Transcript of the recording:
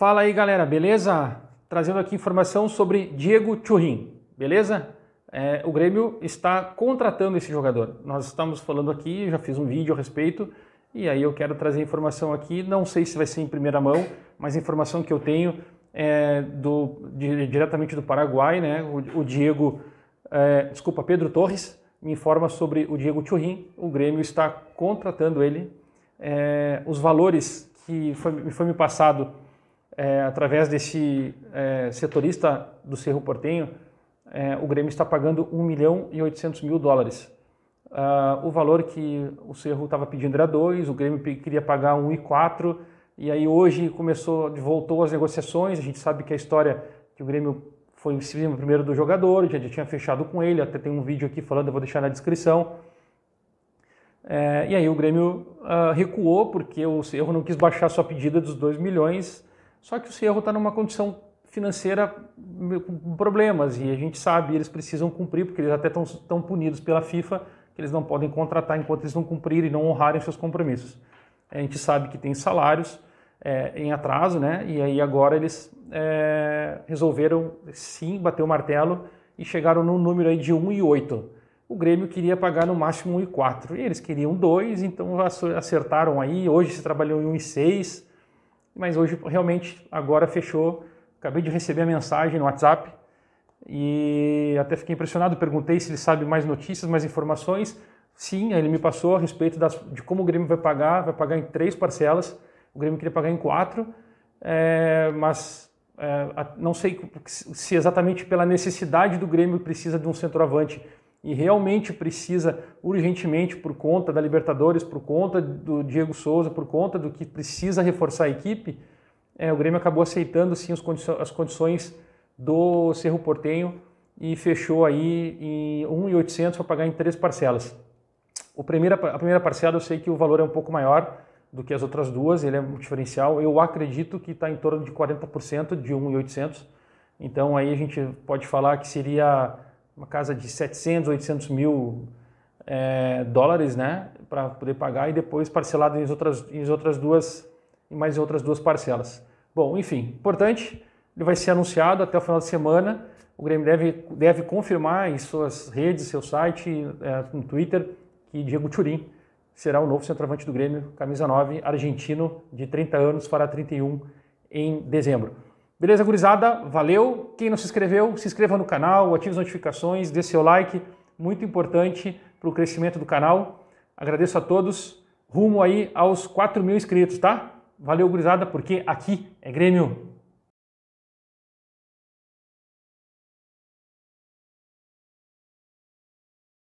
Fala aí, galera, beleza? Trazendo aqui informação sobre Diego Churrin, beleza? É, o Grêmio está contratando esse jogador. Nós estamos falando aqui, já fiz um vídeo a respeito, e aí eu quero trazer informação aqui, não sei se vai ser em primeira mão, mas informação que eu tenho é do, de, diretamente do Paraguai, né? O, o Diego, é, desculpa, Pedro Torres, me informa sobre o Diego Churrin. O Grêmio está contratando ele. É, os valores que foi, foi me passado é, através desse é, setorista do Cerro Portenho, é, o Grêmio está pagando 1 milhão e 800 mil dólares. Uh, o valor que o Cerro estava pedindo era 2, o Grêmio queria pagar 1,4 e aí hoje começou, voltou as negociações, a gente sabe que a história que o Grêmio foi em cima primeiro do jogador, já tinha fechado com ele, até tem um vídeo aqui falando, eu vou deixar na descrição. É, e aí o Grêmio uh, recuou porque o Cerro não quis baixar sua pedida dos 2 milhões só que o Cerro está numa condição financeira com problemas e a gente sabe, eles precisam cumprir, porque eles até estão punidos pela FIFA, que eles não podem contratar enquanto eles não cumprirem e não honrarem seus compromissos. A gente sabe que tem salários é, em atraso, né? E aí agora eles é, resolveram sim bater o martelo e chegaram num número aí de 1,8. O Grêmio queria pagar no máximo 1,4 e eles queriam 2, então acertaram aí. Hoje se trabalhou em 1,6 mas hoje realmente agora fechou. Acabei de receber a mensagem no WhatsApp e até fiquei impressionado. Perguntei se ele sabe mais notícias, mais informações. Sim, ele me passou a respeito das, de como o Grêmio vai pagar. Vai pagar em três parcelas. O Grêmio queria pagar em quatro, é, mas é, não sei se exatamente pela necessidade do Grêmio precisa de um centroavante e realmente precisa urgentemente, por conta da Libertadores, por conta do Diego Souza, por conta do que precisa reforçar a equipe, é, o Grêmio acabou aceitando sim condi as condições do Cerro Portenho e fechou aí em 1.800 para pagar em três parcelas. O primeira, a primeira parcela eu sei que o valor é um pouco maior do que as outras duas, ele é um diferencial. Eu acredito que está em torno de 40% de 1.800. Então aí a gente pode falar que seria uma casa de 700, 800 mil é, dólares, né, para poder pagar e depois parcelado em outras, em outras duas, em mais outras duas parcelas. Bom, enfim, importante, ele vai ser anunciado até o final de semana. O Grêmio deve, deve confirmar em suas redes, seu site, é, no Twitter, que Diego Turim será o novo centroavante do Grêmio, camisa 9, argentino, de 30 anos, fará 31 em dezembro. Beleza, gurizada? Valeu! Quem não se inscreveu, se inscreva no canal, ative as notificações, dê seu like, muito importante para o crescimento do canal. Agradeço a todos, rumo aí aos 4 mil inscritos, tá? Valeu, gurizada, porque aqui é Grêmio!